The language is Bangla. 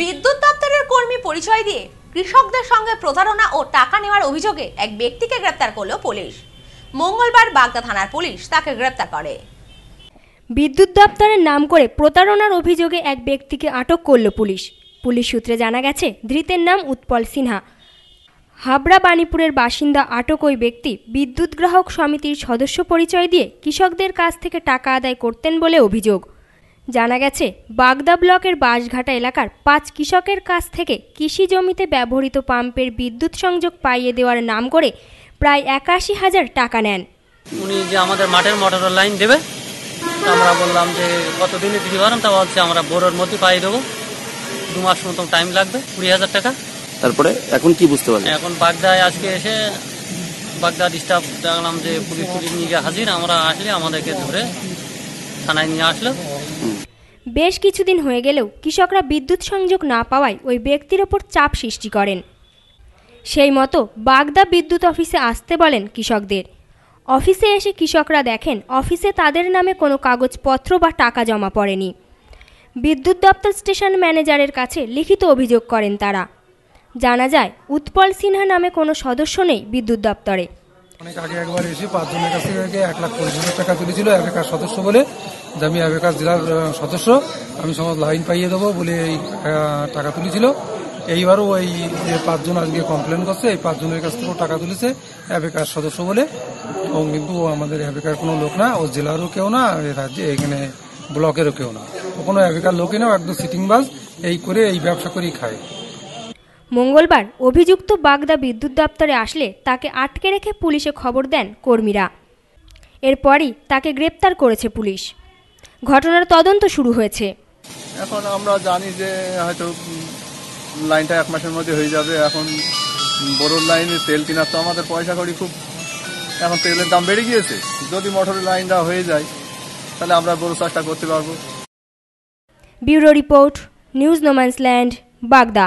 বিদ্যুৎ দপ্তরের কর্মী পরিচয় দিয়ে কৃষকদের সঙ্গে প্রতারণা ও টাকা নেওয়ার অভিযোগে এক ব্যক্তিকে গ্রেপ্তার করল পুলিশ মঙ্গলবার বাগদা থানার পুলিশ তাকে গ্রেপ্তার করে বিদ্যুৎ দপ্তরের নাম করে প্রতারণার অভিযোগে এক ব্যক্তিকে আটক করল পুলিশ পুলিশ সূত্রে জানা গেছে ধৃতের নাম উৎপল সিনহা হাবড়া বাণীপুরের বাসিন্দা আটক ওই ব্যক্তি বিদ্যুৎ গ্রাহক সমিতির সদস্য পরিচয় দিয়ে কৃষকদের কাছ থেকে টাকা আদায় করতেন বলে অভিযোগ জানা গেছে বাগদা ব্লকের বাঁশঘাটা এলাকার পাঁচ কৃষকের কাছ থেকে কৃষি জমিতে ব্যবহৃত পাম্পের বিদ্যুৎ সংযোগ পাইয়ে দেওয়ার নাম করে প্রায় একাশি হাজার টাকা নেন উনি যে আমাদের মাঠের মোটরের লাইন দেবে আমরা বললাম যে কতদিনে দিতে পারেন তা বলছে আমরা বোরোর মধ্যে পাইয়ে দেবো দু মাস মতন টাইম লাগবে কুড়ি হাজার টাকা তারপরে এখন কি বুঝতে পারলেন এখন বাগদায় আজকে এসে বাগদা ডিস্টার্ব দেখলাম যে পুলিশ পুলিশ নিয়ে হাজির আমরা আসলে আমাদেরকে ধরে থানায় নিয়ে আসলো বেশ কিছুদিন হয়ে গেলেও কৃষকরা বিদ্যুৎ সংযোগ না পাওয়ায় ওই ব্যক্তির ওপর চাপ সৃষ্টি করেন সেই মতো বাগদা বিদ্যুৎ অফিসে আসতে বলেন কৃষকদের অফিসে এসে কৃষকরা দেখেন অফিসে তাদের নামে কোনো কাগজপত্র বা টাকা জমা পড়েনি বিদ্যুৎ দপ্তর স্টেশন ম্যানেজারের কাছে লিখিত অভিযোগ করেন তারা জানা যায় উৎপল সিনহা নামে কোনো সদস্য নেই বিদ্যুৎ দপ্তরে অনেক আগে একবার এসে পাঁচজনের কাছ থেকে এক লাখ পঁচিশ হাজার টাকা তুলেছিল একাকার সদস্য বলে যে আমি একাকার জেলার সদস্য আমি সমাজ লাইন পাইয়ে দেবো বলে এই টাকা তুলেছিল এইবারও এই যে পাঁচজন আজকে কমপ্লেন করছে এই পাঁচজনের কাছ থেকেও টাকা তুলেছে অ্যাবেকার সদস্য বলে এবং কিন্তু আমাদের অ্যাবেকার কোনো লোক না ও জেলারও কেউ না রাজ্যে এখানে ব্লকেরও কেউ না কোনো অ্যাবেকার লোকই না একদম সিটিং বাস এই করে এই ব্যবসা করেই খায় মঙ্গলবার অভিযুক্ত বাগদা বিদ্যুৎ দপ্তরে আসলে তাকে আটকে রেখে পুলিশে খবর দেন কর্মীরা এরপরই তাকে গ্রেপ্তার করেছে পুলিশ ঘটনার তদন্ত শুরু হয়েছে এখন আমরা জানি যে হয়তো লাইনটা এক মাসের মধ্যে হয়ে যাবে এখন বড় লাইনে তেল কেনার তো আমাদের পয়সা করি খুব এখন তেলের দাম বেড়ে গিয়েছে যদি মোটরের লাইনটা হয়ে যায় তাহলে আমরা বড় চাষটা করতে পারবো bureau report news no man's land land বাগদা